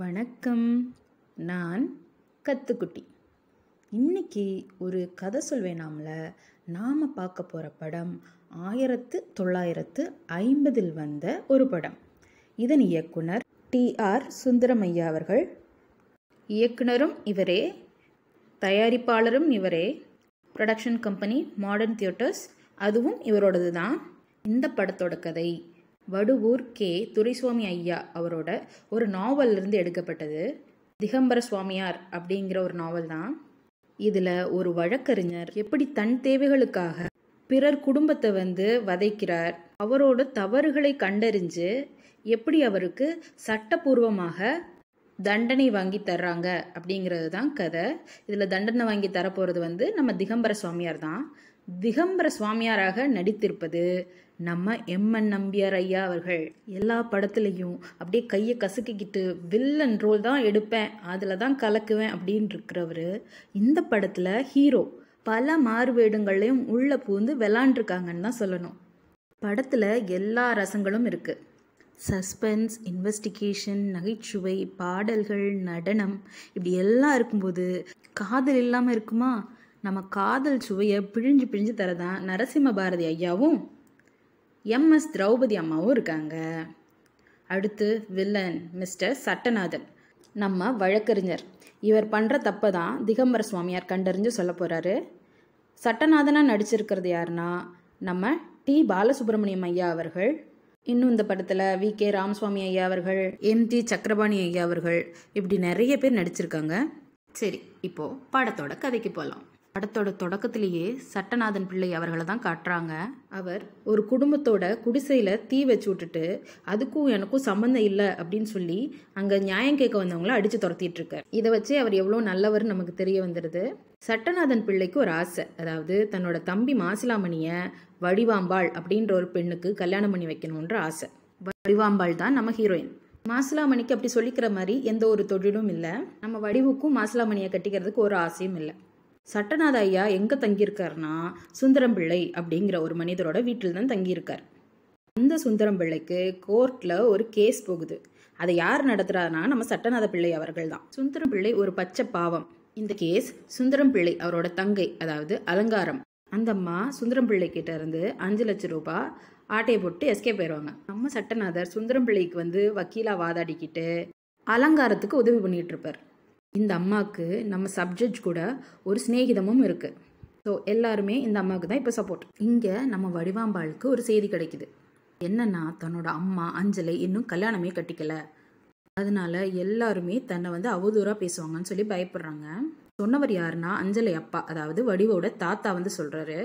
வணக்கம் நான் கத்துக்குட்டி இன்னைக்கு ஒரு கதை சொல்வேன் நாமில் நாம் பார்க்க போகிற படம் ஆயிரத்து தொள்ளாயிரத்து ஐம்பதில் வந்த ஒரு படம் இதன் இயக்குனர் டி ஆர் சுந்தரமையா அவர்கள் இயக்குனரும் இவரே தயாரிப்பாளரும் இவரே ப்ரொடக்ஷன் கம்பெனி மாடர்ன் தியேட்டர்ஸ் அதுவும் இவரோடது தான் இந்த படத்தோட கதை வடுவூர் கே துரைசுவாமி ஐயா அவரோட ஒரு நாவல்லிருந்து எடுக்கப்பட்டது திகம்பர சுவாமியார் அப்படிங்கிற ஒரு நாவல் தான் இதில் ஒரு வழக்கறிஞர் எப்படி தன் தேவைகளுக்காக பிறர் குடும்பத்தை வந்து வதைக்கிறார் அவரோட தவறுகளை கண்டறிஞ்சு எப்படி அவருக்கு சட்டப்பூர்வமாக தண்டனை வாங்கி தர்றாங்க அப்படிங்கிறது தான் கதை இதில் தண்டனை வாங்கி தரப்போகிறது வந்து நம்ம திகம்பர சுவாமியார் தான் திகம்பர சுவாமியாராக நடித்திருப்பது நம்ம எம்என் நம்பியார் ஐயா அவர்கள் எல்லா படத்துலையும் அப்படியே கையை கசுக்கிக்கிட்டு வில்லன் ரோல் தான் எடுப்பேன் அதில் தான் கலக்குவேன் அப்படின்னு இருக்கிறவர் இந்த படத்தில் ஹீரோ பல மாறுவேடங்களையும் உள்ளே பூந்து விளாண்டுருக்காங்கன்னு தான் சொல்லணும் படத்தில் எல்லா ரசங்களும் இருக்குது சஸ்பென்ஸ் இன்வெஸ்டிகேஷன் நகைச்சுவை பாடல்கள் நடனம் இப்படி எல்லாம் இருக்கும்போது காதல் இல்லாமல் இருக்குமா நம்ம காதல் சுவையை பிழிஞ்சு பிழிஞ்சு தரதான் நரசிம்ம பாரதி ஐயாவும் எம்எஸ் திரௌபதி அம்மாவும் இருக்காங்க அடுத்து வில்லன் மிஸ்டர் சட்டநாதன் நம்ம வழக்கறிஞர் இவர் பண்ணுற தப்பை தான் திகம்பர சுவாமியார் கண்டறிஞ்சு சொல்ல போகிறாரு சட்டநாதனாக நடிச்சிருக்கிறது யாருன்னா நம்ம டி பாலசுப்ரமணியம் ஐயா அவர்கள் இன்னும் இந்த படத்தில் வி கே ராமசுவாமி ஐயா அவர்கள் எம் டி சக்கரபாணி ஐயா அவர்கள் இப்படி நிறைய பேர் நடிச்சிருக்காங்க சரி இப்போது படத்தோட கதைக்கு போகலாம் படத்தோட தொடக்கத்திலேயே சட்டநாதன் பிள்ளை அவர்களை தான் காட்டுறாங்க அவர் ஒரு குடும்பத்தோட குடிசையில் தீ வச்சு விட்டுட்டு அதுக்கும் எனக்கும் சம்மந்தம் இல்லை அப்படின்னு சொல்லி அங்கே நியாயம் கேட்க வந்தவங்கள அடித்து துரத்திட்டு இருக்கார் இதை வச்சு அவர் எவ்வளோ நல்லவர்னு நமக்கு தெரிய வந்துடுது சட்டநாதன் பிள்ளைக்கு ஒரு ஆசை அதாவது தன்னோட தம்பி மாசிலாமணியை வடிவாம்பாள் அப்படின்ற ஒரு பெண்ணுக்கு கல்யாணம் பண்ணி வைக்கணுன்ற ஆசை வடிவாம்பாள் தான் நம்ம ஹீரோயின் மாசிலாமணிக்கு அப்படி சொல்லிக்கிற மாதிரி எந்த ஒரு தொழிலும் இல்லை நம்ம வடிவுக்கும் மாசிலாமணியை கட்டிக்கிறதுக்கு ஒரு ஆசையும் இல்லை சட்டநாத ஐயா எங்கே தங்கியிருக்காருனா சுந்தரம் பிள்ளை அப்படிங்கிற ஒரு மனிதரோட வீட்டில் தான் தங்கியிருக்கார் அந்த சுந்தரம் பிள்ளைக்கு கோர்ட்டில் ஒரு கேஸ் போகுது அதை யார் நடத்துகிறாருனா நம்ம சட்டநாத பிள்ளை அவர்கள் தான் சுந்தரம் பிள்ளை ஒரு பச்சை பாவம் இந்த கேஸ் சுந்தரம் பிள்ளை அவரோட தங்கை அதாவது அலங்காரம் அந்த அம்மா சுந்தரம் பிள்ளை கிட்ட இருந்து அஞ்சு லட்சம் ரூபாய் ஆட்டையை போட்டு எஸ்கே போயிடுவாங்க நம்ம சட்டநாதர் சுந்தரம் பிள்ளைக்கு வந்து வக்கீலாக வாதாடிக்கிட்டு அலங்காரத்துக்கு உதவி பண்ணிகிட்டு இருப்பார் இந்த அம்மாவுக்கு நம்ம சப்ஜெக்ட் கூட ஒரு சிநேகிதமும் இருக்குது ஸோ எல்லாருமே இந்த அம்மாவுக்கு தான் இப்போ சப்போர்ட் இங்கே நம்ம வடிவாம்பாளுக்கு ஒரு செய்தி கிடைக்குது என்னன்னா தன்னோட அம்மா அஞ்சலை இன்னும் கல்யாணமே கட்டிக்கலை அதனால எல்லாருமே தன்னை வந்து அவதூறாக பேசுவாங்கன்னு சொல்லி பயப்படுறாங்க சொன்னவர் யாருன்னா அஞ்சலை அப்பா அதாவது வடிவோட தாத்தா வந்து சொல்கிறாரு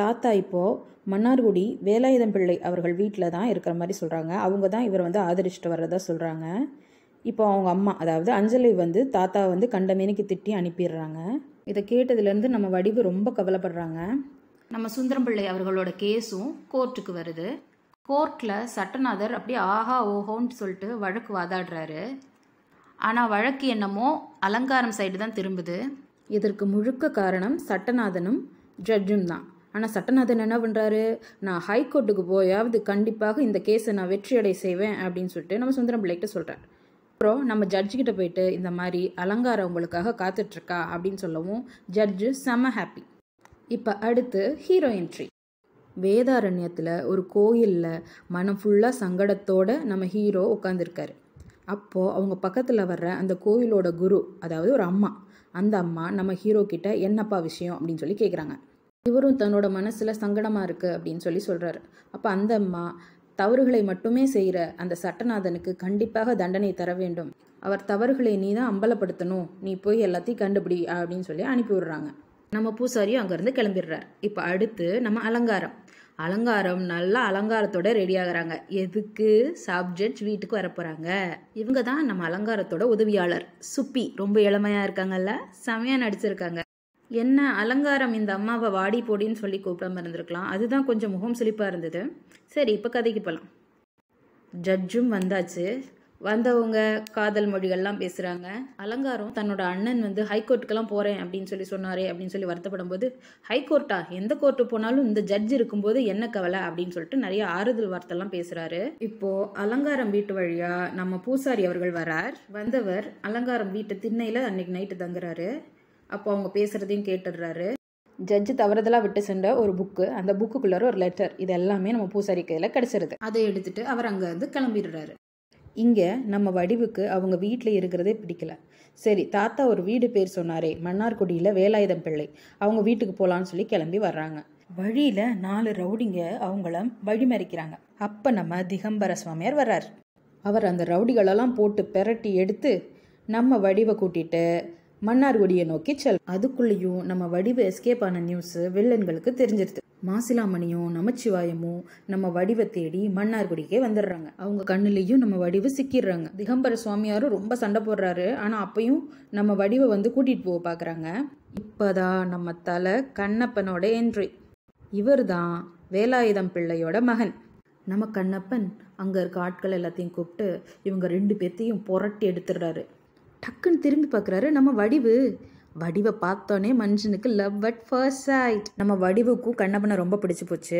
தாத்தா இப்போது மன்னார்குடி வேலாயுதம் பிள்ளை அவர்கள் வீட்டில் தான் இருக்கிற மாதிரி சொல்கிறாங்க அவங்க தான் இவர் வந்து ஆதரிச்சுட்டு வர்றதா சொல்கிறாங்க இப்போ அவங்க அம்மா அதாவது அஞ்சலி வந்து தாத்தா வந்து கண்டமேனிக்கு திட்டி அனுப்பிடுறாங்க இதை கேட்டதுலேருந்து நம்ம வடிவு ரொம்ப கவலைப்படுறாங்க நம்ம சுந்தரம் பிள்ளை அவர்களோட கேஸும் கோர்ட்டுக்கு வருது கோர்ட்டில் சட்டநாதர் அப்படியே ஆஹா ஓஹோன்னு சொல்லிட்டு வழக்கு வாதாடுறாரு ஆனால் வழக்கு என்னமோ அலங்காரம் சைடு தான் திரும்புது இதற்கு முழுக்க காரணம் சட்டநாதனும் ஜட்ஜும் தான் ஆனால் சட்டநாதன் என்ன பண்ணுறாரு நான் ஹைகோர்ட்டுக்கு போயாவது கண்டிப்பாக இந்த கேஸை நான் வெற்றியடை செய்வேன் அப்படின்னு சொல்லிட்டு நம்ம சுந்தரம் பிள்ளைகிட்ட சொல்கிறார் அப்புறம் நம்ம ஜட்ஜுக்கிட்ட போயிட்டு இந்த மாதிரி அலங்காரம் உங்களுக்காக காத்துட்ருக்கா அப்படின்னு சொல்லவும் ஜட்ஜு செம ஹாப்பி இப்போ அடுத்து ஹீரோ என்ட்ரி வேதாரண்யத்தில் ஒரு கோயிலில் மனம் ஃபுல்லாக சங்கடத்தோடு நம்ம ஹீரோ உட்காந்துருக்காரு அப்போது அவங்க பக்கத்தில் வர்ற அந்த கோயிலோட குரு அதாவது ஒரு அம்மா அந்த அம்மா நம்ம ஹீரோ கிட்ட என்னப்பா விஷயம் அப்படின்னு சொல்லி கேட்குறாங்க இவரும் தன்னோட மனசில் சங்கடமாக இருக்குது அப்படின்னு சொல்லி சொல்கிறாரு அப்போ அந்த அம்மா தவறுகளை மட்டுமே செய்கிற அந்த சட்டநாதனுக்கு கண்டிப்பாக தண்டனை தர வேண்டும் அவர் தவறுகளை நீ தான் அம்பலப்படுத்தணும் நீ போய் எல்லாத்தையும் கண்டுபிடி அப்படின்னு சொல்லி அனுப்பி விடுறாங்க நம்ம பூசாரியும் அங்கேருந்து கிளம்பிடுறார் இப்போ அடுத்து நம்ம அலங்காரம் அலங்காரம் நல்லா அலங்காரத்தோட ரெடி ஆகுறாங்க எதுக்கு சப்ஜெக்ட் வீட்டுக்கு வரப்போகிறாங்க இவங்க தான் நம்ம அலங்காரத்தோட உதவியாளர் சுப்பி ரொம்ப இளமையாக இருக்காங்கல்ல செமையாக நடிச்சிருக்காங்க என்ன அலங்காரம் இந்த அம்மாவை வாடி போடின்னு சொல்லி கூப்பிடாம இருந்திருக்கலாம் அதுதான் கொஞ்சம் முகம் சுழிப்பாக இருந்தது சரி இப்போ கதைக்கு போகலாம் ஜட்ஜும் வந்தாச்சு வந்தவங்க காதல் மொழிகள்லாம் பேசுகிறாங்க அலங்காரம் தன்னோட அண்ணன் வந்து ஹைகோர்ட்டுக்கெல்லாம் போகிறேன் அப்படின்னு சொல்லி சொன்னாரே அப்படின்னு சொல்லி வருத்தப்படும் போது ஹைகோர்ட்டா எந்த கோர்ட்டு போனாலும் இந்த ஜட்ஜ் இருக்கும்போது என்ன கவலை அப்படின்னு சொல்லிட்டு நிறைய ஆறுதல் வார்த்தைலாம் பேசுகிறாரு இப்போது அலங்காரம் வீட்டு வழியாக நம்ம பூசாரி அவர்கள் வரார் வந்தவர் அலங்காரம் வீட்டு திண்ணையில் அன்னைக்கு நைட்டு தங்குறாரு அப்போ அவங்க பேசுகிறதையும் கேட்டுடுறாரு ஜட்ஜு தவறுதலாக விட்டு சென்ற ஒரு புக்கு அந்த புக்குக்குள்ளார ஒரு லெட்டர் இது எல்லாமே நம்ம பூசாரி கையில் கிடச்சிருது அதை எடுத்துட்டு அவர் அங்கேருந்து கிளம்பிடுறாரு இங்கே நம்ம வடிவுக்கு அவங்க வீட்டில் இருக்கிறதே பிடிக்கல சரி தாத்தா ஒரு வீடு பேர் சொன்னாரே மன்னார்குடியில் வேலாயுதம் பிள்ளை அவங்க வீட்டுக்கு போகலான்னு சொல்லி கிளம்பி வர்றாங்க வழியில் நாலு ரவுடிங்க அவங்கள வழிமறிக்கிறாங்க அப்போ நம்ம திகம்பர சுவாமியார் வர்றார் அவர் அந்த ரவுடிகளெல்லாம் போட்டு பெரட்டி எடுத்து நம்ம வடிவை கூட்டிட்டு மன்னார்குடியை நோக்கி செல் அதுக்குள்ளேயும் நம்ம வடிவு எஸ்கேப் ஆன நியூஸ் வில்லன்களுக்கு தெரிஞ்சிருது மாசிலாமணியும் நமச்சிவாயமும் நம்ம வடிவை தேடி மன்னார்குடிக்கே வந்துடுறாங்க அவங்க கண்ணுலேயும் நம்ம வடிவு சிக்கிடுறாங்க திகம்பர சுவாமியாரும் ரொம்ப சண்டை போடுறாரு ஆனால் அப்பையும் நம்ம வடிவை வந்து கூட்டிகிட்டு போக பார்க்குறாங்க இப்போதான் நம்ம தலை கண்ணப்பனோட என்ட்ரி இவர் தான் வேலாயுதம் பிள்ளையோட மகன் நம்ம கண்ணப்பன் அங்கே இருக்க ஆட்கள் எல்லாத்தையும் கூப்பிட்டு இவங்க ரெண்டு பேர்த்தையும் புரட்டி எடுத்துடுறாரு டக்குன்னு திரும்பி பார்க்குறாரு நம்ம வடிவு வடிவை பார்த்தோன்னே மனுஷனுக்கு லவ் அட் ஃபர்ஸ்ட் சைட் நம்ம வடிவுக்கும் கண்ணப்பனை ரொம்ப பிடிச்சி போச்சு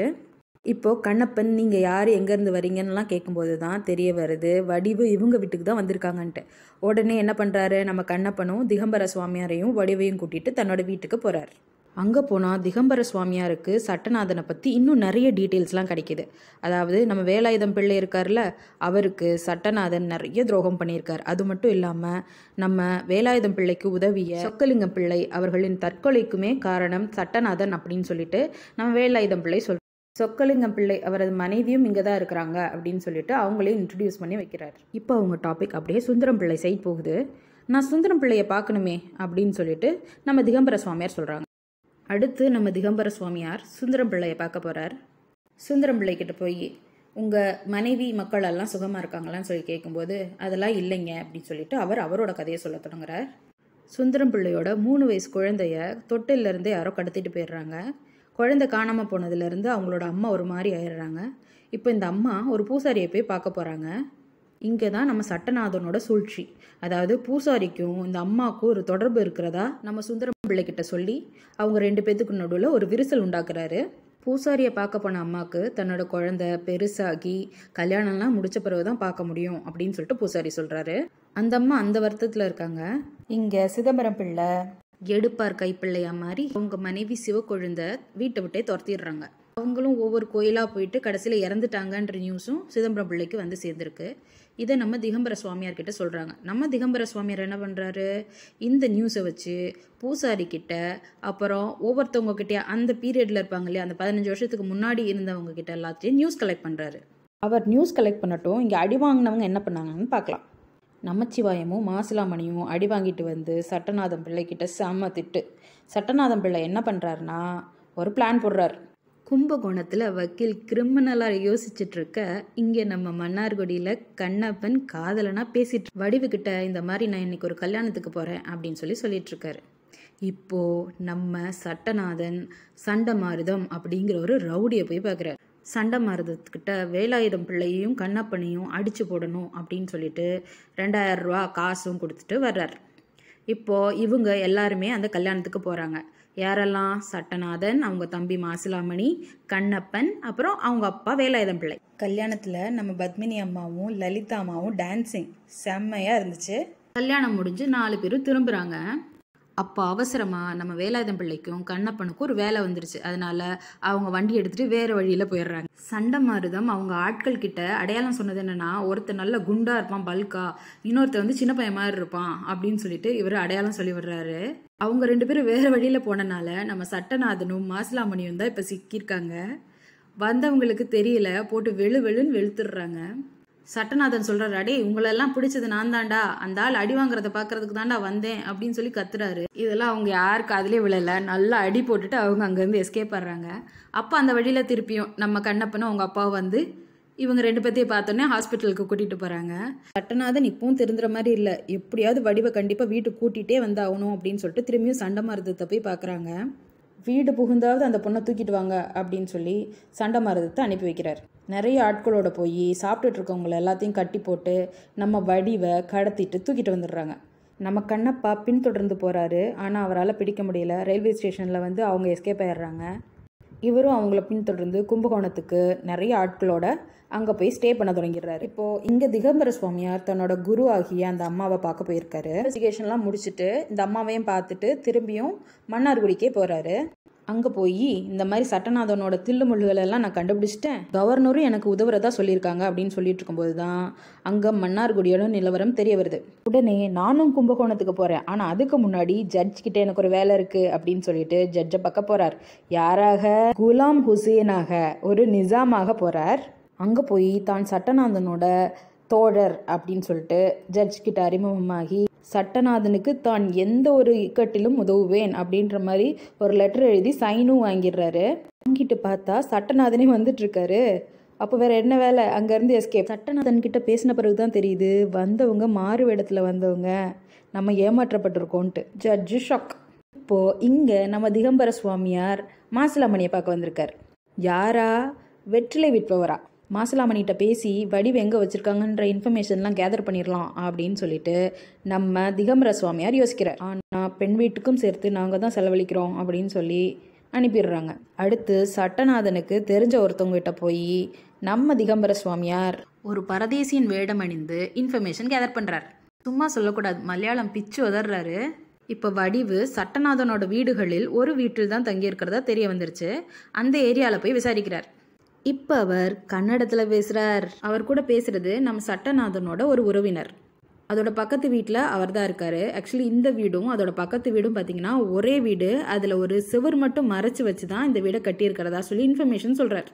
இப்போது கண்ணப்பன் நீங்கள் யார் எங்கேருந்து வரீங்கன்னுலாம் கேட்கும்போது தான் தெரிய வருது வடிவு இவங்க வீட்டுக்கு தான் வந்திருக்காங்கன்ட்டு உடனே என்ன பண்ணுறாரு நம்ம கண்ணப்பனும் திகம்பர சுவாமியாரையும் வடிவையும் கூட்டிகிட்டு தன்னோட வீட்டுக்கு போகிறார் அங்கே போனால் திகம்பர சுவாமியாருக்கு சட்டநாதனை பற்றி இன்னும் நிறைய டீட்டெயில்ஸ்லாம் கிடைக்கிது அதாவது நம்ம வேலாயுதம் பிள்ளை இருக்கார்ல அவருக்கு சட்டநாதன் நிறைய துரோகம் பண்ணியிருக்கார் அது மட்டும் இல்லாமல் நம்ம வேலாயுதம் பிள்ளைக்கு உதவிய சொக்கலிங்கம் பிள்ளை அவர்களின் தற்கொலைக்குமே காரணம் சட்டநாதன் அப்படின்னு சொல்லிட்டு நம்ம வேலாயுதம் பிள்ளை சொல் சொக்கலிங்கம் பிள்ளை அவரது மனைவியும் இங்கே தான் இருக்கிறாங்க அப்படின்னு சொல்லிட்டு அவங்களே இன்ட்ரடியூஸ் பண்ணி வைக்கிறார் இப்போ அவங்க டாபிக் அப்படியே சுந்தரம் பிள்ளை சைட் போகுது நான் சுந்தரம் பிள்ளையை பார்க்கணுமே அப்படின்னு சொல்லிட்டு நம்ம திகம்பர சுவாமியார் சொல்கிறாங்க அடுத்து நம்ம திகம்பர சுவாமியார் சுந்தரம் பிள்ளையை பார்க்க போகிறார் சுந்தரம் பிள்ளைக்கிட்ட போய் உங்கள் மனைவி மக்கள் எல்லாம் சுகமாக இருக்காங்களான்னு சொல்லி கேட்கும்போது அதெல்லாம் இல்லைங்க அப்படின்னு சொல்லிட்டு அவர் அவரோட கதையை சொல்ல தொடங்குறார் சுந்தரம் பிள்ளையோட மூணு வயசு குழந்தைய தொட்டிலிருந்து யாரோ கடத்திட்டு போயிடுறாங்க குழந்தை காணாமல் போனதுலேருந்து அவங்களோட அம்மா ஒரு மாதிரி ஆயிடுறாங்க இப்போ இந்த அம்மா ஒரு பூசாரியை போய் பார்க்க போகிறாங்க இங்கே தான் நம்ம சட்டநாதனோட சூழ்ச்சி அதாவது பூசாரிக்கும் இந்த அம்மாவுக்கும் ஒரு தொடர்பு இருக்கிறதா நம்ம சுந்தரம் பிள்ளைகிட்ட சொல்லி அவங்க ரெண்டு பேத்துக்கு நடுவில் ஒரு விரிசல் உண்டாக்குறாரு பூசாரியை பார்க்க போன அம்மாவுக்கு தன்னோட குழந்த பெருசாகி கல்யாணம்லாம் முடிச்ச பிறகு தான் பார்க்க முடியும் அப்படின்னு சொல்லிட்டு பூசாரி சொல்கிறாரு அந்த அம்மா அந்த வருத்தத்தில் இருக்காங்க இங்கே சிதம்பரம் பிள்ளை எடுப்பார் கைப்பிள்ளையா மாதிரி அவங்க மனைவி சிவக்கொழுந்த வீட்டை விட்டே துரத்திடுறாங்க அவங்களும் ஒவ்வொரு கோயிலாக போயிட்டு கடைசியில் இறந்துட்டாங்கன்ற நியூஸும் சிதம்பரம் பிள்ளைக்கு வந்து சேர்ந்துருக்கு இதை நம்ம திகம்பர சுவாமியார்கிட்ட சொல்கிறாங்க நம்ம திகம்பர சுவாமியார் என்ன பண்ணுறாரு இந்த நியூஸை வச்சு பூசாரிக்கிட்ட அப்புறம் ஒவ்வொருத்தவங்க கிட்டே அந்த பீரியடில் இருப்பாங்க இல்லையா அந்த பதினஞ்சு வருஷத்துக்கு முன்னாடி இருந்தவங்க கிட்ட எல்லாத்தையும் நியூஸ் கலெக்ட் பண்ணுறாரு அவர் நியூஸ் கலெக்ட் பண்ணட்டும் இங்கே அடி வாங்கினவங்க என்ன பண்ணாங்கன்னு பார்க்கலாம் நமச்சிவாயமும் மாசிலாமணியும் அடி வாங்கிட்டு வந்து சட்டநாதம் பிள்ளைக்கிட்ட செம்ம திட்டு சட்டநாதம் பிள்ளை என்ன பண்ணுறாருனா ஒரு பிளான் போடுறாரு கும்பகோணத்தில் வக்கீல் கிரிமினலாக யோசிச்சுட்ருக்க இங்கே நம்ம மன்னார்குடியில் கண்ணப்பன் காதலனாக பேசிட்டு வடிவுக்கிட்ட இந்த மாதிரி நான் இன்றைக்கி ஒரு கல்யாணத்துக்கு போகிறேன் அப்படின்னு சொல்லி சொல்லிட்டுருக்காரு இப்போது நம்ம சட்டநாதன் சண்டை மாருதம் அப்படிங்கிற ஒரு ரவுடியை போய் பார்க்குறாரு சண்டை மாறுதத்துக்கிட்ட வேலாயுதம் பிள்ளையையும் கண்ணப்பனையும் அடித்து போடணும் அப்படின்னு சொல்லிட்டு ரெண்டாயிரம் ரூபா காசும் கொடுத்துட்டு வர்றார் இப்போது இவங்க எல்லாருமே அந்த கல்யாணத்துக்கு போகிறாங்க யாரெல்லாம் சட்டநாதன் அவங்க தம்பி மாசிலாமணி கண்ணப்பன் அப்புறம் அவங்க அப்பா வேலாயுதம் பிள்ளை கல்யாணத்தில் நம்ம பத்மினி அம்மாவும் லலிதா அம்மாவும் டான்ஸிங் செம்மையாக இருந்துச்சு கல்யாணம் முடிஞ்சு நாலு பேரும் திரும்புகிறாங்க அப்போ அவசரமாக நம்ம வேலாயுதம் பிள்ளைக்கும் கண்ணப்பனுக்கும் ஒரு வேலை வந்துருச்சு அதனால் அவங்க வண்டி எடுத்துகிட்டு வேறு வழியில் போயிடுறாங்க சண்டை மாறுதம் அவங்க ஆட்கள் கிட்ட அடையாளம் சொன்னது என்னென்னா ஒருத்தர் நல்ல குண்டாக இருப்பான் பல்கா இன்னொருத்தர் வந்து சின்ன பையன் மாதிரி இருப்பான் அப்படின்னு சொல்லிட்டு இவர் அடையாளம் சொல்லி விடுறாரு அவங்க ரெண்டு பேரும் வேறு வழியில் போனனால நம்ம சட்டநாதனும் மாசிலாமணியும் தான் இப்போ சிக்கியிருக்காங்க வந்தவங்களுக்கு தெரியல போட்டு வெளு வெளுன்னு வெளுத்துடுறாங்க சட்டநாதன் சொல்றாரு அடே உங்களெல்லாம் பிடிச்சது நான் தாண்டா அந்த ஆள் அடி வாங்குறத பாக்குறதுக்கு தாண்டா வந்தேன் அப்படின்னு சொல்லி கத்துறாரு இதெல்லாம் அவங்க யார் அதுலயே விழலை நல்லா அடி போட்டுட்டு அவங்க அங்கேருந்து எஸ்கேப் ஆடுறாங்க அப்போ அந்த வழியில் திருப்பியும் நம்ம கண்ணப்பனும் அவங்க அப்பா வந்து இவங்க ரெண்டு பேர்த்தையும் பார்த்தோன்னே ஹாஸ்பிட்டலுக்கு கூட்டிகிட்டு போகிறாங்க சட்டநாதன் இப்பவும் திருந்துற மாதிரி இல்லை எப்படியாவது வடிவை கண்டிப்பாக வீட்டுக்கு கூட்டிகிட்டே வந்தாகணும் அப்படின்னு சொல்லிட்டு திரும்பியும் சண்டை மருந்தத்தை போய் பார்க்குறாங்க வீடு புகுந்தாவது அந்த பொண்ணை தூக்கிட்டு வாங்க அப்படின்னு சொல்லி சண்டை மருந்தத்தை அனுப்பி வைக்கிறார் நிறைய ஆட்களோட போய் சாப்பிட்டுட்டு இருக்கவங்களை எல்லாத்தையும் கட்டி போட்டு நம்ம வடிவை கடத்திட்டு தூக்கிட்டு வந்துடுறாங்க நம்ம கண்ணப்பா பின்தொடர்ந்து போகிறாரு ஆனால் அவரால் பிடிக்க முடியல ரயில்வே ஸ்டேஷனில் வந்து அவங்க எஸ்கேப் ஆயிடுறாங்க இவரும் அவங்கள பின்தொடர்ந்து கும்பகோணத்துக்கு நிறைய ஆட்களோட அங்கே போய் ஸ்டே பண்ண தொடங்கிடுறாரு இப்போது இங்கே திகம்பர சுவாமியார் தன்னோட குரு ஆகிய அந்த அம்மாவை பார்க்க போயிருக்காரு இன்வெஸ்டிகேஷன்லாம் முடிச்சுட்டு இந்த அம்மாவையும் பார்த்துட்டு திரும்பியும் மன்னார்குடிக்கே போகிறாரு அங்கே போய் இந்த மாதிரி சட்டநாதனோட தில்லுமுள்ளுகளெல்லாம் நான் கண்டுபிடிச்சிட்டேன் கவர்னரும் எனக்கு உதவுறதா சொல்லியிருக்காங்க அப்படின்னு சொல்லிட்டு இருக்கும்போது தான் அங்கே மன்னார்குடியோட நிலவரம் தெரிய வருது உடனே நானும் கும்பகோணத்துக்கு போகிறேன் ஆனால் அதுக்கு முன்னாடி ஜட்ஜ் கிட்டே எனக்கு ஒரு வேலை இருக்குது அப்படின்னு சொல்லிட்டு ஜட்ஜை பக்க போகிறார் யாராக குலாம் ஹுசேனாக ஒரு நிசாமாக போகிறார் அங்கே போய் தான் சட்டநாதனோட தோழர் அப்படின்னு சொல்லிட்டு ஜட்ஜ் கிட்ட அறிமுகமாகி சட்டநாதனுக்கு தான் எந்த ஒரு இக்கட்டிலும் உதவுவேன் அப்படின்ற மாதிரி ஒரு லெட்டர் எழுதி சைனும் வாங்கிடுறாரு வாங்கிட்டு பார்த்தா சட்டநாதனே வந்துட்டுருக்காரு அப்போ வேற என்ன வேலை அங்கேருந்து எஸ்கேப் சட்டநாதன் கிட்ட பேசின பிறகு தான் தெரியுது வந்தவங்க மாறு வேடத்தில் வந்தவங்க நம்ம ஏமாற்றப்பட்டிருக்கோன்ட்டு ஜட்ஜு ஷாக் இப்போ இங்கே நம்ம திகம்பர சுவாமியார் மாசிலாமணியை பார்க்க வந்திருக்கார் யாரா வெற்றிலை விற்பவரா மாசிலாமணிகிட்ட பேசி வடிவு எங்கே வச்சுருக்காங்கன்ற இன்ஃபர்மேஷன்லாம் கேதர் பண்ணிடலாம் அப்படின்னு சொல்லிட்டு நம்ம திகம்பர சுவாமியார் யோசிக்கிறார் ஆனால் பெண் வீட்டுக்கும் சேர்த்து நாங்கள் தான் செலவழிக்கிறோம் அப்படின்னு சொல்லி அனுப்பிடுறாங்க அடுத்து சட்டநாதனுக்கு தெரிஞ்ச ஒருத்தவங்ககிட்ட போய் நம்ம திகம்பர சுவாமியார் ஒரு பரதேசியின் வேடம் அணிந்து இன்ஃபர்மேஷன் கேதர் பண்ணுறார் சும்மா சொல்லக்கூடாது மலையாளம் பிச்சு உதர்றாரு இப்போ வடிவு சட்டநாதனோட வீடுகளில் ஒரு வீட்டில் தான் தங்கியிருக்கிறதா தெரிய வந்துருச்சு அந்த ஏரியாவில் போய் விசாரிக்கிறார் இப்போ அவர் கன்னடத்தில் பேசுகிறார் அவர் கூட பேசுகிறது நம்ம சட்டநாதனோட ஒரு உறவினர் அதோட பக்கத்து வீட்டில் அவர் தான் இருக்கார் ஆக்சுவலி இந்த வீடும் அதோட பக்கத்து வீடும் பார்த்தீங்கன்னா ஒரே வீடு அதில் ஒரு சிவர் மட்டும் மறைச்சி வச்சு தான் இந்த வீடை கட்டியிருக்கிறதா சொல்லி இன்ஃபர்மேஷன் சொல்கிறார்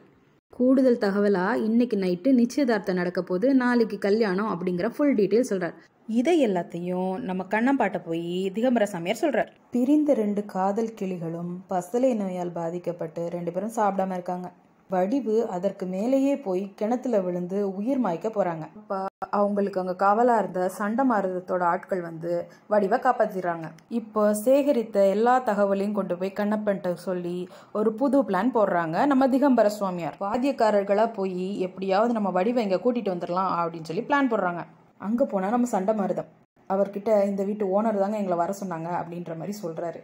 கூடுதல் தகவலாக இன்னைக்கு நைட்டு நிச்சயதார்த்தம் நடக்க போது நாளைக்கு கல்யாணம் அப்படிங்கிற ஃபுல் டீட்டெயில் சொல்கிறார் இதை எல்லாத்தையும் நம்ம கண்ணம்பாட்ட போய் திகம்பர சாமியார் சொல்கிறார் பிரிந்த ரெண்டு காதல் கிளிகளும் பசலை நோயால் பாதிக்கப்பட்டு ரெண்டு பேரும் சாப்பிடாம இருக்காங்க வடிவு அதற்கு மேலேயே போய் கிணத்துல விழுந்து உயிர் மாய்க்க போகிறாங்க அப்போ அவங்களுக்கு அங்கே காவலா இருந்த சண்டை மாறுதத்தோட ஆட்கள் வந்து வடிவை காப்பாற்றிடுறாங்க இப்போ சேகரித்த எல்லா தகவலையும் கொண்டு போய் கண்ணப்பன்ட்ட சொல்லி ஒரு புது பிளான் போடுறாங்க நம்ம திகம்பர சுவாமியார் வாத்தியக்காரர்களா போய் எப்படியாவது நம்ம வடிவை இங்க கூட்டிகிட்டு வந்துடலாம் அப்படின்னு சொல்லி பிளான் போடுறாங்க அங்கே போனால் நம்ம சண்டை மாறுதம் அவர்கிட்ட இந்த வீட்டு ஓனர் தாங்க எங்களை வர சொன்னாங்க அப்படின்ற மாதிரி சொல்கிறாரு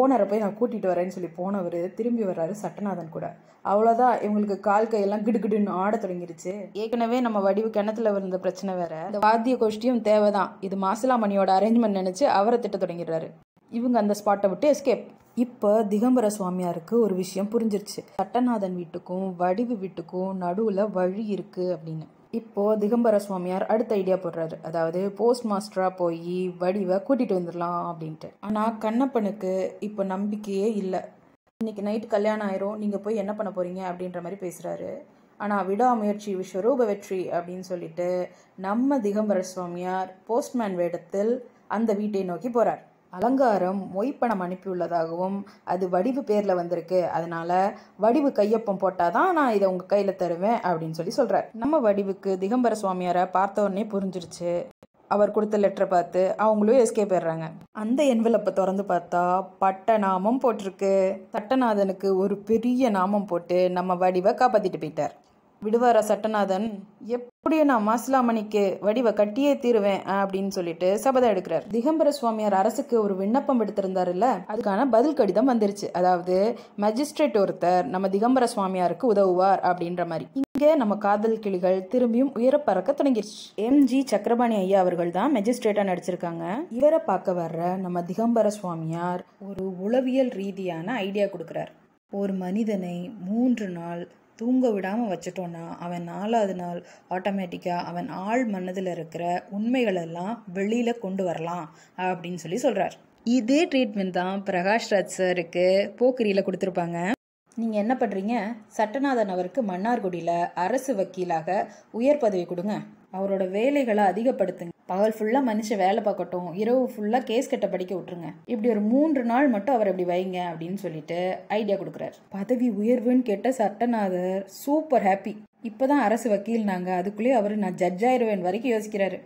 ஓனரை போய் நான் கூட்டிகிட்டு வரேன்னு சொல்லி போனவர் திரும்பி வர்றாரு சட்டநாதன் கூட அவ்வளோதான் இவங்களுக்கு கால் கையெல்லாம் கிடுகிடுன்னு ஆட தொடங்கிருச்சு ஏற்கனவே நம்ம வடிவு கிணத்துல இருந்த பிரச்சனை வேற இந்த வாத்திய கோஷ்டியும் தேவைதான் இது மாசிலா மணியோட அரேஞ்ச்மெண்ட் நினச்சி அவரை திட்ட தொடங்கிடுறாரு இவங்க அந்த ஸ்பாட்டை விட்டு எஸ்கேப் இப்போ திகம்பர சுவாமியாருக்கு ஒரு விஷயம் புரிஞ்சிருச்சு சட்டநாதன் வீட்டுக்கும் வடிவு வீட்டுக்கும் நடுவில் வழி இருக்குது அப்படின்னு இப்போது திகம்பர சுவாமியார் அடுத்த ஐடியா போடுறாரு அதாவது போஸ்ட் மாஸ்டராக போய் வடிவை கூட்டிகிட்டு வந்துடலாம் அப்படின்ட்டு ஆனால் கண்ணப்பனுக்கு இப்போ நம்பிக்கையே இல்லை இன்றைக்கி நைட் கல்யாணம் ஆயிரும் நீங்கள் போய் என்ன பண்ண போகிறீங்க அப்படின்ற மாதிரி பேசுகிறாரு ஆனால் விடாமுயற்சி விஸ்வரூப வெற்றி அப்படின்னு சொல்லிட்டு நம்ம திகம்பர சுவாமியார் போஸ்ட்மேன் வேடத்தில் அந்த வீட்டை நோக்கி போகிறார் அலங்காரம் மொய்ப்பணம் அனுப்பியுள்ளதாகவும் அது வடிவு பேரில் வந்திருக்கு அதனால் வடிவு கையொப்பம் போட்டால் தான் நான் இதை உங்கள் கையில் தருவேன் அப்படின்னு சொல்லி சொல்கிறார் நம்ம வடிவுக்கு திகம்பர சுவாமியாரை பார்த்த உடனே புரிஞ்சிருச்சு அவர் கொடுத்த லெட்டரை பார்த்து அவங்களும் எஸ்கே போயிடுறாங்க அந்த என்வலப்பை திறந்து பார்த்தா பட்ட நாமம் போட்டிருக்கு தட்டநாதனுக்கு ஒரு பெரிய நாமம் போட்டு நம்ம வடிவை காப்பாற்றிட்டு போயிட்டார் விடுவாரா சட்டநாதன் எப்படியும் நான் மாசிலாமணிக்கு வடிவை கட்டியே தீருவேன் அப்படின்னு சொல்லிட்டு சபதம் எடுக்கிறார் திகம்பர சுவாமியார் அரசுக்கு ஒரு விண்ணப்பம் இல்ல அதுக்கான பதில் கடிதம் வந்துருச்சு அதாவது மஜிஸ்ட்ரேட் ஒருத்தர் நம்ம திகம்பர சுவாமியாருக்கு உதவுவார் அப்படின்ற மாதிரி இங்கே நம்ம காதல் கிளிகள் திரும்பியும் உயர பறக்க தொடங்கிருச்சு எம் ஜி சக்கரபாணி ஐயா அவர்கள் தான் மெஜிஸ்ட்ரேட்டா நடிச்சிருக்காங்க இவரை பார்க்க வர்ற நம்ம திகம்பர சுவாமியார் ஒரு உளவியல் ரீதியான ஐடியா கொடுக்கிறார் ஒரு மனிதனை மூன்று நாள் தூங்க விடாமல் வச்சுட்டோன்னா அவன் நாலாவது நாள் ஆட்டோமேட்டிக்காக அவன் ஆள் மனதில் இருக்கிற உண்மைகளெல்லாம் வெளியில் கொண்டு வரலாம் அப்படின்னு சொல்லி சொல்கிறார் இதே ட்ரீட்மெண்ட் தான் பிரகாஷ் ராஜ் சருக்கு போக்கிரியில் கொடுத்துருப்பாங்க நீங்கள் என்ன பண்ணுறீங்க சட்டநாதன் அவருக்கு மன்னார்குடியில் அரசு வக்கீலாக உயர் பதவி கொடுங்க அவரோட வேலைகளை அதிகப்படுத்துங்க பகல் ஃபுல்லாக மனுஷன் வேலை பார்க்கட்டும் இரவு ஃபுல்லாக கேஸ் கட்ட படிக்க விட்டுருங்க இப்படி ஒரு மூன்று நாள் மட்டும் அவர் இப்படி வைங்க அப்படின்னு சொல்லிட்டு ஐடியா கொடுக்குறாரு பதவி உயர்வுன்னு கேட்ட சட்டநாதர் சூப்பர் ஹாப்பி இப்போ தான் அரசு வக்கீல்னாங்க அதுக்குள்ளேயே அவர் நான் ஜட்ஜ் ஆயிடுவேன் வரைக்கும் யோசிக்கிறாரு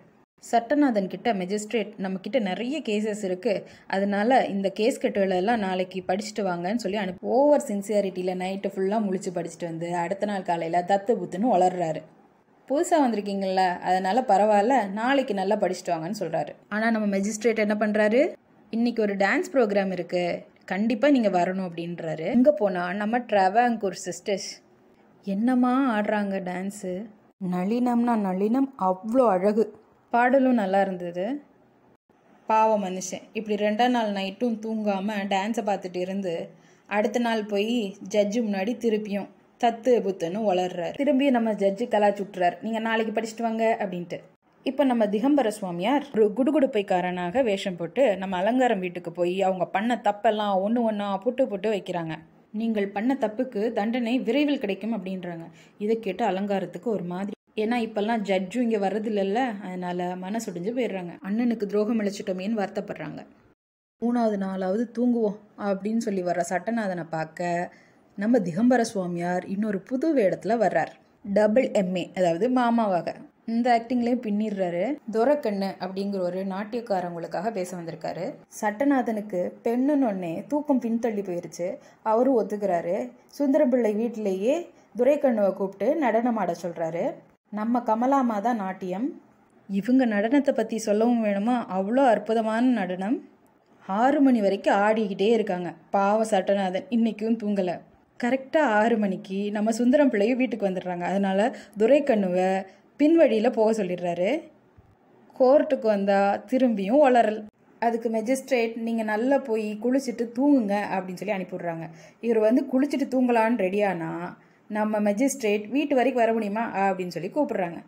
சட்டநாதன் கிட்ட மெஜிஸ்ட்ரேட் நம்ம கிட்ட நிறைய கேசஸ் இருக்கு அதனால இந்த கேஸ் கட்டுகளெல்லாம் நாளைக்கு படிச்சுட்டு வாங்கன்னு சொல்லி அனுப்பி ஓவர் சின்சியாரிட்டியில் நைட்டு ஃபுல்லாக முழிச்சு படிச்சுட்டு வந்து அடுத்த நாள் காலையில் தத்து புத்துன்னு வளர்றாரு புதுசாக வந்திருக்கீங்கள அதனால் பரவாயில்ல நாளைக்கு நல்லா படிச்சுட்டு வாங்கன்னு சொல்கிறாரு ஆனால் நம்ம மெஜிஸ்ட்ரேட் என்ன பண்ணுறாரு இன்றைக்கி ஒரு டான்ஸ் ப்ரோக்ராம் இருக்குது கண்டிப்பாக நீங்கள் வரணும் அப்படின்றாரு இங்கே போனால் நம்ம ட்ராவாங்கூர் சிஸ்டர்ஸ் என்னம்மா ஆடுறாங்க டான்ஸு நளினம்னா நளினம் அவ்வளோ அழகு பாடலும் நல்லா இருந்தது பாவ மனுஷன் இப்படி ரெண்டாம் நாள் நைட்டும் தூங்காமல் டான்ஸை பார்த்துட்டு இருந்து அடுத்த நாள் போய் ஜட்ஜு முன்னாடி திருப்பியும் தத்து புத்துன்னு வளர்றாரு திரும்பி நம்ம ஜட்ஜு கலா சுட்டுறார் நீங்கள் நாளைக்கு படிச்சுட்டு வாங்க அப்படின்ட்டு இப்போ நம்ம திகம்பர சுவாமியார் ஒரு குடுகுடுப்பைக்காரனாக வேஷம் போட்டு நம்ம அலங்காரம் வீட்டுக்கு போய் அவங்க பண்ண தப்பெல்லாம் ஒன்று ஒன்றா புட்டு புட்டு வைக்கிறாங்க நீங்கள் பண்ண தப்புக்கு தண்டனை விரைவில் கிடைக்கும் அப்படின்றாங்க இதை கேட்டு அலங்காரத்துக்கு ஒரு மாதிரி ஏன்னா இப்பெல்லாம் ஜட்ஜும் இங்கே இல்லைல்ல அதனால மனசுடிஞ்சு போயிடுறாங்க அண்ணனுக்கு துரோகம் அழைச்சிட்டோமேனு வருத்தப்படுறாங்க மூணாவது நாலாவது தூங்குவோம் அப்படின்னு சொல்லி வர்ற சட்டநாதனை பார்க்க நம்ம திகம்பர சுவாமியார் இன்னொரு புது வேடத்தில் வர்றார் டபுள் எம்ஏ அதாவது மாமாவாக இந்த ஆக்டிங்லேயும் பின்னிடுறாரு துரக்கண்ணு அப்படிங்கிற ஒரு நாட்டியக்காரவங்களுக்காக பேச வந்திருக்காரு சட்டநாதனுக்கு பெண்ணுன்னொன்னே தூக்கம் பின்தள்ளி போயிருச்சு அவரும் ஒத்துக்கிறாரு சுந்தரபிள்ளை வீட்டிலேயே துரைக்கண்ணுவை கூப்பிட்டு நடனம் ஆட சொல்கிறாரு நம்ம கமலாமா தான் நாட்டியம் இவங்க நடனத்தை பற்றி சொல்லவும் வேணுமா அவ்வளோ அற்புதமான நடனம் ஆறு மணி வரைக்கும் ஆடிக்கிட்டே இருக்காங்க பாவ சட்டநாதன் இன்றைக்கும் தூங்கலை கரெக்டாக ஆறு மணிக்கு நம்ம சுந்தரம் பிள்ளையும் வீட்டுக்கு வந்துடுறாங்க அதனால் துரைக்கண்ணுவை பின்வழியில் போக சொல்லிடுறாரு கோர்ட்டுக்கு வந்தால் திரும்பியும் வளரல் அதுக்கு மெஜிஸ்ட்ரேட் நீங்கள் நல்லா போய் குளிச்சுட்டு தூங்குங்க அப்படின்னு சொல்லி அனுப்பிவிட்றாங்க இவர் வந்து குளிச்சுட்டு தூங்கலான்னு ரெடியானா நம்ம மெஜிஸ்ட்ரேட் வீட்டு வரைக்கும் வர முடியுமா அப்படின்னு சொல்லி கூப்பிட்றாங்க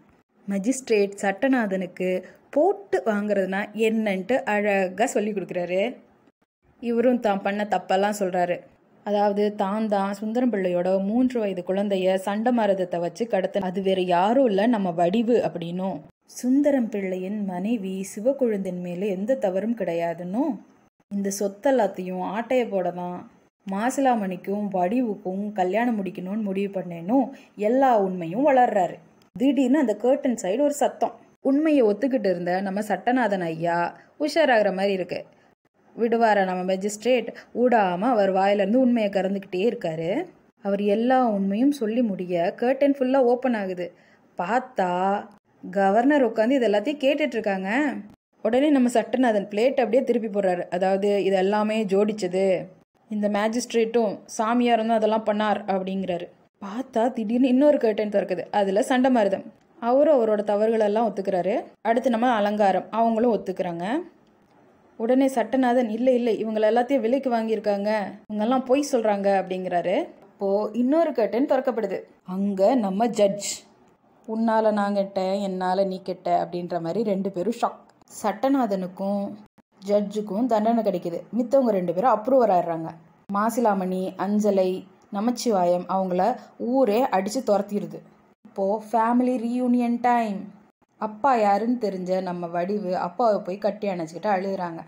மஜிஸ்ட்ரேட் சட்டநாதனுக்கு போட்டு வாங்குறதுனா என்னன்ட்டு அழகாக சொல்லி கொடுக்குறாரு இவரும் தான் பண்ண தப்பெல்லாம் சொல்கிறாரு அதாவது தான் தான் சுந்தரம் பிள்ளையோட மூன்று வயது குழந்தைய சண்டை மரதத்தை வச்சு கடத்த அது வேற யாரும் இல்லை நம்ம வடிவு அப்படின்னும் சுந்தரம் பிள்ளையின் மனைவி சிவக்குழுந்தின் மேலே எந்த தவறும் கிடையாதுன்னு இந்த சொத்தெல்லாத்தையும் ஆட்டையை போட தான் மாசிலாமணிக்கும் வடிவுக்கும் கல்யாணம் முடிக்கணும்னு முடிவு பண்ணேனும் எல்லா உண்மையும் வளர்றாரு திடீர்னு அந்த கேர்டன் சைடு ஒரு சத்தம் உண்மையை ஒத்துக்கிட்டு இருந்த நம்ம சட்டநாதன் ஐயா உஷாராகிற மாதிரி இருக்குது விடுவாரா நம்ம மெஜிஸ்ட்ரேட் ஊடாமல் அவர் வாயிலேருந்து உண்மையை கறந்துக்கிட்டே இருக்காரு அவர் எல்லா உண்மையும் சொல்லி முடிய கேர்டன் ஃபுல்லாக ஓப்பன் ஆகுது பார்த்தா கவர்னர் உட்காந்து இது எல்லாத்தையும் கேட்டுட்ருக்காங்க உடனே நம்ம சட்டன் அதன் பிளேட் அப்படியே திருப்பி போடுறாரு அதாவது இது எல்லாமே ஜோடிச்சது இந்த மேஜிஸ்ட்ரேட்டும் சாமியாரும் தான் அதெல்லாம் பண்ணார் அப்படிங்கிறாரு பார்த்தா திடீர்னு இன்னொரு கேர்டன் திறக்குது அதில் சண்டை மருதம் அவரும் அவரோட தவறுகளெல்லாம் ஒத்துக்கிறாரு அடுத்து நம்ம அலங்காரம் அவங்களும் ஒத்துக்கிறாங்க உடனே சட்டநாதன் இல்லை இல்லை இவங்களை எல்லாத்தையும் விலைக்கு வாங்கியிருக்காங்க இவங்கெல்லாம் பொய் சொல்கிறாங்க அப்படிங்கிறாரு இப்போ இன்னொரு கட்டன் திறக்கப்படுது அங்கே நம்ம ஜட்ஜ் உன்னால நான் கெட்டேன் என்னால் நீ கெட்ட அப்படின்ற மாதிரி ரெண்டு பேரும் ஷாக் சட்டநாதனுக்கும் ஜட்ஜுக்கும் தண்டனை கிடைக்கிது மித்தவங்க ரெண்டு பேரும் அப்ரூவர் ஆயிடுறாங்க மாசிலாமணி அஞ்சலை நமச்சிவாயம் அவங்கள ஊரே அடித்து துரத்திடுது இப்போது ஃபேமிலி ரீயூனியன் டைம் அப்பா யாருன்னு தெரிஞ்ச நம்ம வடிவு அப்பாவை போய் கட்டி அணைச்சிக்கிட்டு அழுகிறாங்க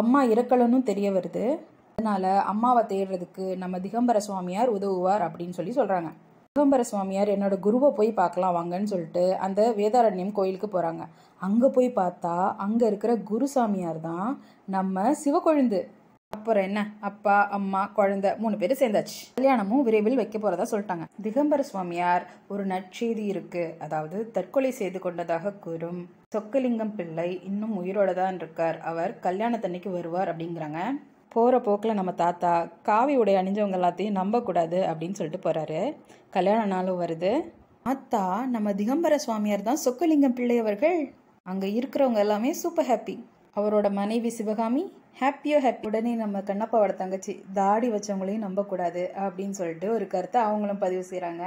அம்மா இறக்கலனும் தெரிய வருது அதனால் அம்மாவை தேடுறதுக்கு நம்ம திகம்பர சுவாமியார் உதவுவார் அப்படின்னு சொல்லி சொல்கிறாங்க திகம்பர சுவாமியார் என்னோட குருவை போய் பார்க்கலாம் வாங்கன்னு சொல்லிட்டு அந்த வேதாரண்யம் கோயிலுக்கு போகிறாங்க அங்கே போய் பார்த்தா அங்கே இருக்கிற குரு சாமியார் தான் நம்ம சிவகொழுந்து அப்புறம் என்ன அப்பா அம்மா குழந்தை மூணு பேரும் சேர்ந்தாச்சு கல்யாணமும் விரைவில் வைக்க போறதா சொல்லிட்டாங்க திகம்பர சுவாமியார் ஒரு நற்செய்தி இருக்கு அதாவது தற்கொலை செய்து கொண்டதாக கூறும் சொக்கலிங்கம் பிள்ளை இன்னும் உயிரோட தான் இருக்கார் அவர் கல்யாணத்தன்னைக்கு வருவார் அப்படிங்கிறாங்க போகிற போக்கில் நம்ம தாத்தா காவி உடை அணிஞ்சவங்க எல்லாத்தையும் நம்பக்கூடாது அப்படின்னு சொல்லிட்டு போறாரு கல்யாண நாளும் வருது ஆத்தா நம்ம திகம்பர சுவாமியார் தான் சொக்கலிங்கம் பிள்ளை அவர்கள் அங்கே இருக்கிறவங்க எல்லாமே சூப்பர் ஹாப்பி அவரோட மனைவி சிவகாமி ஹாப்பியோ ஹாப்பி உடனே நம்ம கண்ணப்பாவோட தங்கச்சி தாடி வச்சவங்களையும் நம்பக்கூடாது அப்படின்னு சொல்லிட்டு ஒரு கருத்தை அவங்களும் பதிவு செய்கிறாங்க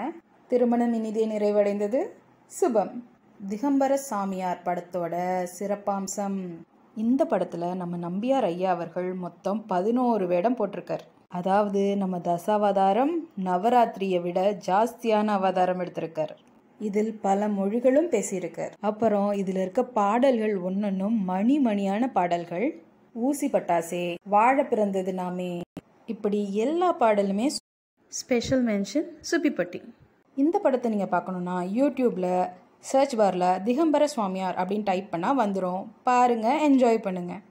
திருமணம் இனிதே நிறைவடைந்தது சுபம் திகம்பர சாமியார் படத்தோட சிறப்பாம்சம் இந்த படத்தில் நம்ம நம்பியார் ஐயா அவர்கள் மொத்தம் பதினோரு வேடம் போட்டிருக்கார் அதாவது நம்ம தசாவதாரம் நவராத்திரியை விட ஜாஸ்தியான அவதாரம் எடுத்திருக்கார் இதில் பல மொழிகளும் பேசியிருக்கார் அப்புறம் இதில் இருக்க பாடல்கள் ஒன்றொன்றும் மணி மணியான பாடல்கள் ஊசி பட்டாசே வாழ பிறந்தது நாமே இப்படி எல்லா பாடலுமே ஸ்பெஷல் மென்ஷன் சுப்பிப்பட்டி இந்த படத்தை நீங்கள் பார்க்கணுன்னா யூடியூப்பில் சர்ச் பாரில் திகம்பர சுவாமியார் அப்படின்னு டைப் பண்ணால் வந்துடும் பாருங்கள் என்ஜாய் பண்ணுங்கள்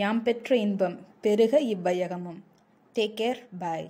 யாம் பெற்ற இன்பம் பெருக இவ்வையகமும் டேக் கேர் பாய்